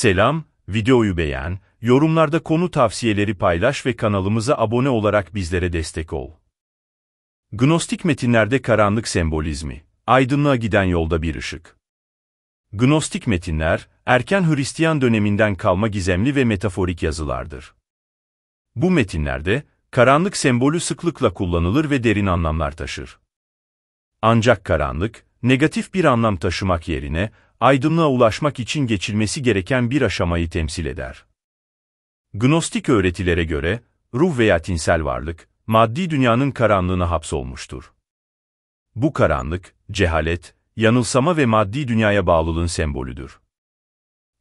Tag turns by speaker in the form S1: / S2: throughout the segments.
S1: Selam, videoyu beğen, yorumlarda konu tavsiyeleri paylaş ve kanalımıza abone olarak bizlere destek ol. Gnostik metinlerde karanlık sembolizmi, aydınlığa giden yolda bir ışık. Gnostik metinler, erken Hristiyan döneminden kalma gizemli ve metaforik yazılardır. Bu metinlerde, karanlık sembolü sıklıkla kullanılır ve derin anlamlar taşır. Ancak karanlık, negatif bir anlam taşımak yerine, aydınlığa ulaşmak için geçilmesi gereken bir aşamayı temsil eder. Gnostik öğretilere göre, ruh veya tinsel varlık, maddi dünyanın karanlığına hapsolmuştur. Bu karanlık, cehalet, yanılsama ve maddi dünyaya bağlılığın sembolüdür.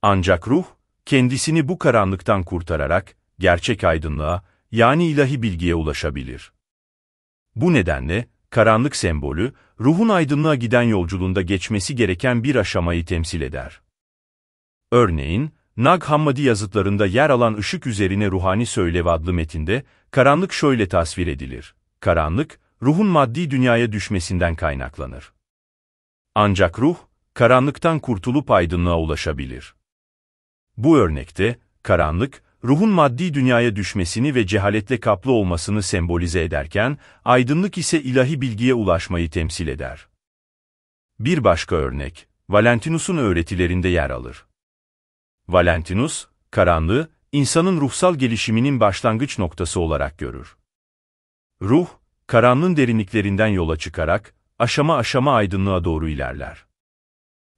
S1: Ancak ruh, kendisini bu karanlıktan kurtararak, gerçek aydınlığa, yani ilahi bilgiye ulaşabilir. Bu nedenle, karanlık sembolü, ruhun aydınlığa giden yolculuğunda geçmesi gereken bir aşamayı temsil eder. Örneğin, Nag Hammadi yazıtlarında yer alan ışık Üzerine Ruhani Söylev adlı metinde, karanlık şöyle tasvir edilir. Karanlık, ruhun maddi dünyaya düşmesinden kaynaklanır. Ancak ruh, karanlıktan kurtulup aydınlığa ulaşabilir. Bu örnekte, karanlık, ruhun maddi dünyaya düşmesini ve cehaletle kaplı olmasını sembolize ederken, aydınlık ise ilahi bilgiye ulaşmayı temsil eder. Bir başka örnek, Valentinus'un öğretilerinde yer alır. Valentinus, karanlığı, insanın ruhsal gelişiminin başlangıç noktası olarak görür. Ruh, karanlığın derinliklerinden yola çıkarak, aşama aşama aydınlığa doğru ilerler.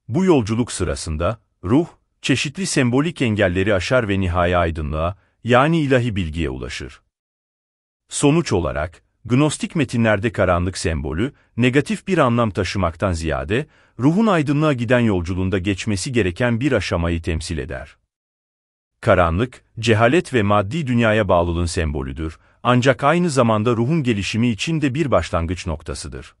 S1: Bu yolculuk sırasında, ruh, çeşitli sembolik engelleri aşar ve nihaya aydınlığa, yani ilahi bilgiye ulaşır. Sonuç olarak, Gnostik metinlerde karanlık sembolü, negatif bir anlam taşımaktan ziyade, ruhun aydınlığa giden yolculuğunda geçmesi gereken bir aşamayı temsil eder. Karanlık, cehalet ve maddi dünyaya bağlılığın sembolüdür, ancak aynı zamanda ruhun gelişimi için de bir başlangıç noktasıdır.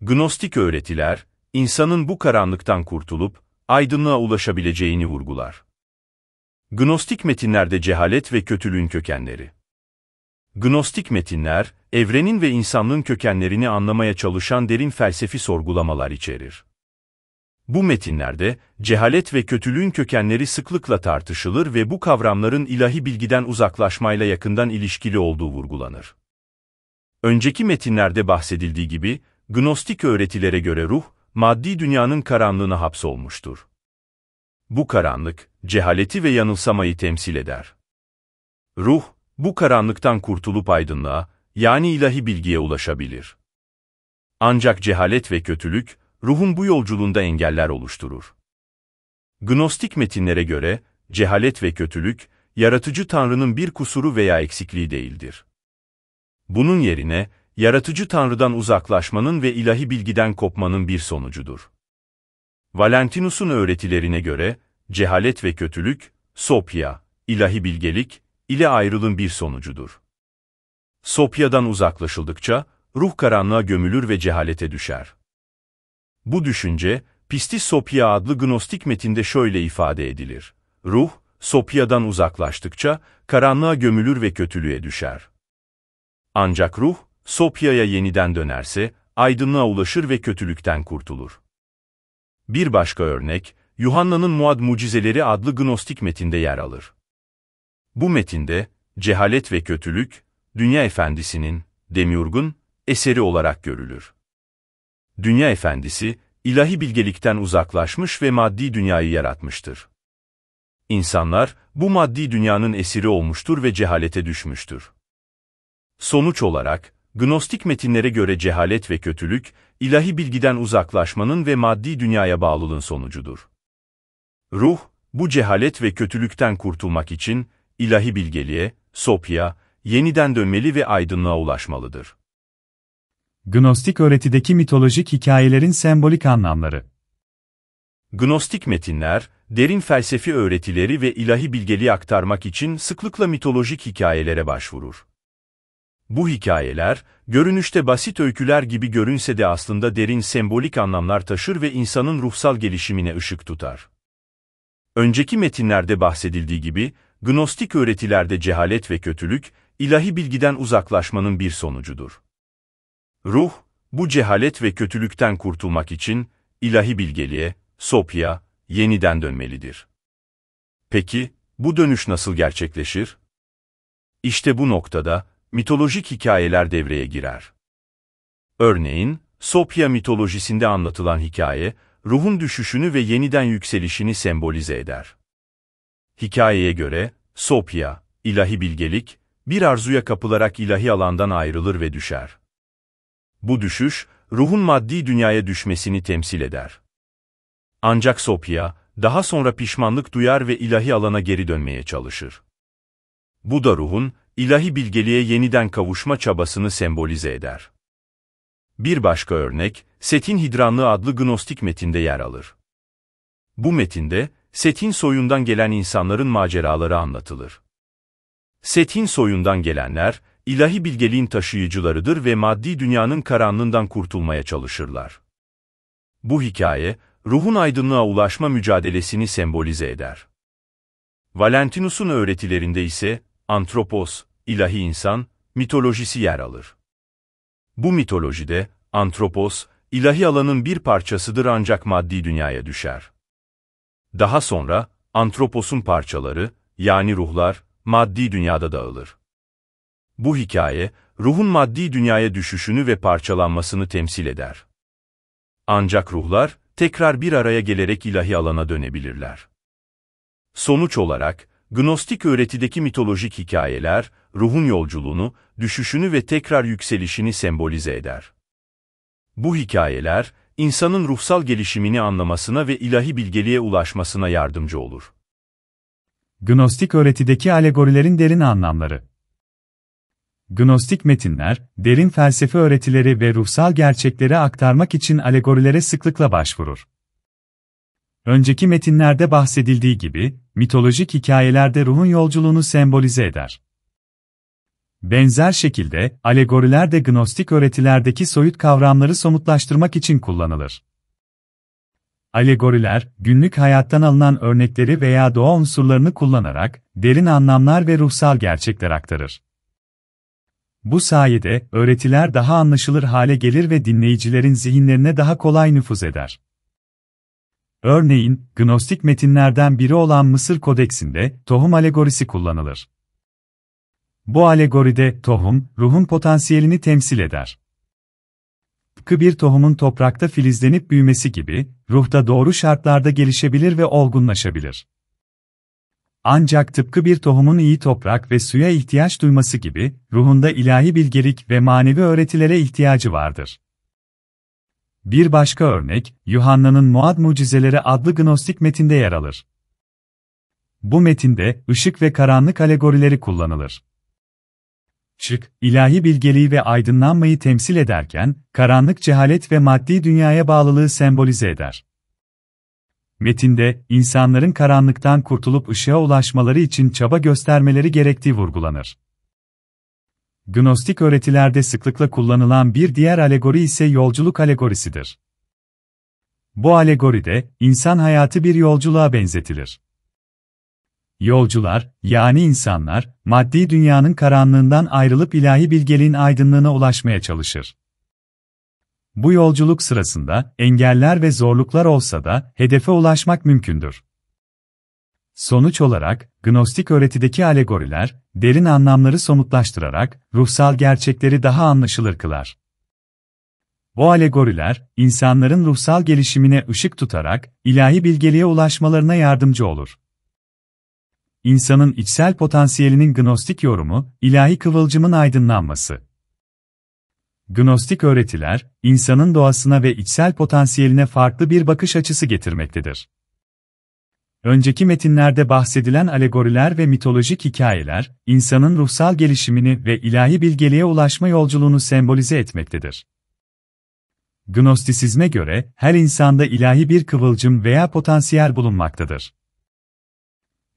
S1: Gnostik öğretiler, insanın bu karanlıktan kurtulup, aydınlığa ulaşabileceğini vurgular. Gnostik metinlerde cehalet ve kötülüğün kökenleri Gnostik metinler, evrenin ve insanlığın kökenlerini anlamaya çalışan derin felsefi sorgulamalar içerir. Bu metinlerde, cehalet ve kötülüğün kökenleri sıklıkla tartışılır ve bu kavramların ilahi bilgiden uzaklaşmayla yakından ilişkili olduğu vurgulanır. Önceki metinlerde bahsedildiği gibi, Gnostik öğretilere göre ruh, maddi dünyanın karanlığına hapsolmuştur. Bu karanlık, cehaleti ve yanılsamayı temsil eder. Ruh, bu karanlıktan kurtulup aydınlığa, yani ilahi bilgiye ulaşabilir. Ancak cehalet ve kötülük, ruhun bu yolculuğunda engeller oluşturur. Gnostik metinlere göre, cehalet ve kötülük, yaratıcı Tanrı'nın bir kusuru veya eksikliği değildir. Bunun yerine, yaratıcı Tanrı'dan uzaklaşmanın ve ilahi bilgiden kopmanın bir sonucudur. Valentinus'un öğretilerine göre, cehalet ve kötülük, sopya, ilahi bilgelik, ile ayrılın bir sonucudur. Sopyadan uzaklaşıldıkça, ruh karanlığa gömülür ve cehalete düşer. Bu düşünce, Pistis Sopya adlı gnostik metinde şöyle ifade edilir. Ruh, Sopya'dan uzaklaştıkça, karanlığa gömülür ve kötülüğe düşer. Ancak ruh, Sopya'ya yeniden dönerse, aydınlığa ulaşır ve kötülükten kurtulur. Bir başka örnek, Yuhanna'nın Muad Mucizeleri adlı gnostik metinde yer alır. Bu metinde, cehalet ve kötülük, Dünya Efendisi'nin, Demiurgun, eseri olarak görülür. Dünya Efendisi, ilahi bilgelikten uzaklaşmış ve maddi dünyayı yaratmıştır. İnsanlar, bu maddi dünyanın esiri olmuştur ve cehalete düşmüştür. Sonuç olarak, Gnostik metinlere göre cehalet ve kötülük, ilahi bilgiden uzaklaşmanın ve maddi dünyaya bağlılığın sonucudur. Ruh, bu cehalet ve kötülükten kurtulmak için, ilahi bilgeliğe, sopya, yeniden dönmeli ve aydınlığa ulaşmalıdır.
S2: Gnostik öğretideki mitolojik hikayelerin sembolik anlamları
S1: Gnostik metinler, derin felsefi öğretileri ve ilahi bilgeliği aktarmak için sıklıkla mitolojik hikayelere başvurur. Bu hikayeler, görünüşte basit öyküler gibi görünse de aslında derin sembolik anlamlar taşır ve insanın ruhsal gelişimine ışık tutar. Önceki metinlerde bahsedildiği gibi, gnostik öğretilerde cehalet ve kötülük, ilahi bilgiden uzaklaşmanın bir sonucudur. Ruh, bu cehalet ve kötülükten kurtulmak için, ilahi bilgeliğe, sopya, yeniden dönmelidir. Peki, bu dönüş nasıl gerçekleşir? İşte bu noktada, mitolojik hikayeler devreye girer. Örneğin, Sopya mitolojisinde anlatılan hikaye, ruhun düşüşünü ve yeniden yükselişini sembolize eder. Hikayeye göre, Sopya, ilahi bilgelik, bir arzuya kapılarak ilahi alandan ayrılır ve düşer. Bu düşüş, ruhun maddi dünyaya düşmesini temsil eder. Ancak Sopya, daha sonra pişmanlık duyar ve ilahi alana geri dönmeye çalışır. Bu da ruhun, ilahi bilgeliğe yeniden kavuşma çabasını sembolize eder. Bir başka örnek, Setin Hidranlı adlı Gnostik metinde yer alır. Bu metinde, Setin soyundan gelen insanların maceraları anlatılır. Setin soyundan gelenler, ilahi bilgeliğin taşıyıcılarıdır ve maddi dünyanın karanlığından kurtulmaya çalışırlar. Bu hikaye, ruhun aydınlığa ulaşma mücadelesini sembolize eder. Valentinus'un öğretilerinde ise, antropos, ilahi insan, mitolojisi yer alır. Bu mitolojide, antropos, ilahi alanın bir parçasıdır ancak maddi dünyaya düşer. Daha sonra, antroposun parçaları, yani ruhlar, maddi dünyada dağılır. Bu hikaye, ruhun maddi dünyaya düşüşünü ve parçalanmasını temsil eder. Ancak ruhlar, tekrar bir araya gelerek ilahi alana dönebilirler. Sonuç olarak, Gnostik öğretideki mitolojik hikayeler, ruhun yolculuğunu, düşüşünü ve tekrar yükselişini sembolize eder. Bu hikayeler, insanın ruhsal gelişimini anlamasına ve ilahi bilgeliğe ulaşmasına yardımcı olur.
S2: Gnostik öğretideki alegorilerin derin anlamları Gnostik metinler, derin felsefe öğretileri ve ruhsal gerçekleri aktarmak için alegorilere sıklıkla başvurur. Önceki metinlerde bahsedildiği gibi, mitolojik hikayelerde ruhun yolculuğunu sembolize eder. Benzer şekilde, alegoriler de gnostik öğretilerdeki soyut kavramları somutlaştırmak için kullanılır. Alegoriler, günlük hayattan alınan örnekleri veya doğa unsurlarını kullanarak, derin anlamlar ve ruhsal gerçekler aktarır. Bu sayede, öğretiler daha anlaşılır hale gelir ve dinleyicilerin zihinlerine daha kolay nüfuz eder. Örneğin, Gnostik metinlerden biri olan Mısır Kodeksinde, tohum alegorisi kullanılır. Bu alegoride tohum, ruhun potansiyelini temsil eder. Tıpkı bir tohumun toprakta filizlenip büyümesi gibi, ruhta doğru şartlarda gelişebilir ve olgunlaşabilir. Ancak tıpkı bir tohumun iyi toprak ve suya ihtiyaç duyması gibi, ruhunda ilahi bilgelik ve manevi öğretilere ihtiyacı vardır. Bir başka örnek, Yuhanna'nın Muad Mucizeleri adlı gnostik metinde yer alır. Bu metinde, ışık ve karanlık alegorileri kullanılır çık, ilahi bilgeliği ve aydınlanmayı temsil ederken, karanlık cehalet ve maddi dünyaya bağlılığı sembolize eder. Metinde, insanların karanlıktan kurtulup ışığa ulaşmaları için çaba göstermeleri gerektiği vurgulanır. Gnostik öğretilerde sıklıkla kullanılan bir diğer alegori ise yolculuk alegorisidir. Bu alegoride, insan hayatı bir yolculuğa benzetilir. Yolcular, yani insanlar, maddi dünyanın karanlığından ayrılıp ilahi bilgeliğin aydınlığına ulaşmaya çalışır. Bu yolculuk sırasında engeller ve zorluklar olsa da hedefe ulaşmak mümkündür. Sonuç olarak, gnostik öğretideki alegoriler, derin anlamları somutlaştırarak ruhsal gerçekleri daha anlaşılır kılar. Bu alegoriler, insanların ruhsal gelişimine ışık tutarak ilahi bilgeliğe ulaşmalarına yardımcı olur insanın içsel potansiyelinin gnostik yorumu, ilahi kıvılcımın aydınlanması. Gnostik öğretiler, insanın doğasına ve içsel potansiyeline farklı bir bakış açısı getirmektedir. Önceki metinlerde bahsedilen alegoriler ve mitolojik hikayeler, insanın ruhsal gelişimini ve ilahi bilgeliğe ulaşma yolculuğunu sembolize etmektedir. Gnostisizme göre, her insanda ilahi bir kıvılcım veya potansiyel bulunmaktadır.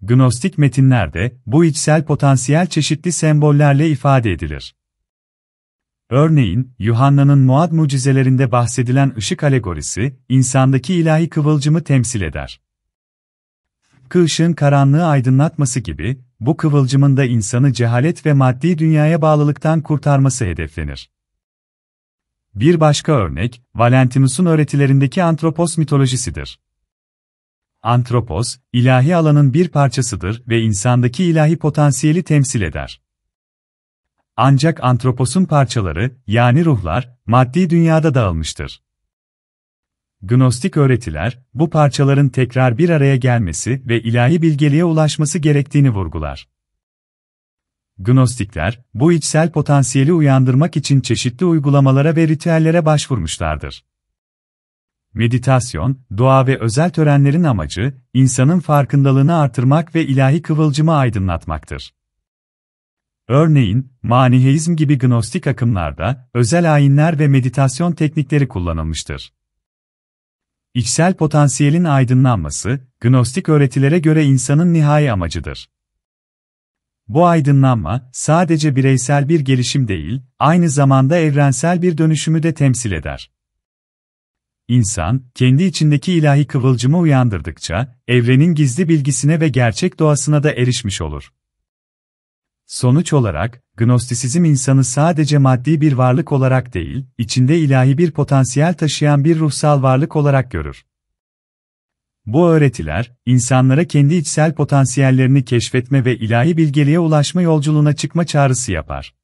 S2: Gnostik metinlerde bu içsel potansiyel çeşitli sembollerle ifade edilir. Örneğin, Yuhanna'nın Muad mucizelerinde bahsedilen ışık alegorisi, insandaki ilahi kıvılcımı temsil eder. Kışın ışığın karanlığı aydınlatması gibi, bu kıvılcımın da insanı cehalet ve maddi dünyaya bağlılıktan kurtarması hedeflenir. Bir başka örnek, Valentinus'un öğretilerindeki antropos mitolojisidir. Antropos, ilahi alanın bir parçasıdır ve insandaki ilahi potansiyeli temsil eder. Ancak antroposun parçaları, yani ruhlar, maddi dünyada dağılmıştır. Gnostik öğretiler, bu parçaların tekrar bir araya gelmesi ve ilahi bilgeliğe ulaşması gerektiğini vurgular. Gnostikler, bu içsel potansiyeli uyandırmak için çeşitli uygulamalara ve ritüellere başvurmuşlardır. Meditasyon, dua ve özel törenlerin amacı, insanın farkındalığını artırmak ve ilahi kıvılcımı aydınlatmaktır. Örneğin, maniheizm gibi gnostik akımlarda, özel ayinler ve meditasyon teknikleri kullanılmıştır. İçsel potansiyelin aydınlanması, gnostik öğretilere göre insanın nihai amacıdır. Bu aydınlanma, sadece bireysel bir gelişim değil, aynı zamanda evrensel bir dönüşümü de temsil eder. İnsan, kendi içindeki ilahi kıvılcımı uyandırdıkça, evrenin gizli bilgisine ve gerçek doğasına da erişmiş olur. Sonuç olarak, gnostisizm insanı sadece maddi bir varlık olarak değil, içinde ilahi bir potansiyel taşıyan bir ruhsal varlık olarak görür. Bu öğretiler, insanlara kendi içsel potansiyellerini keşfetme ve ilahi bilgeliğe ulaşma yolculuğuna çıkma çağrısı yapar.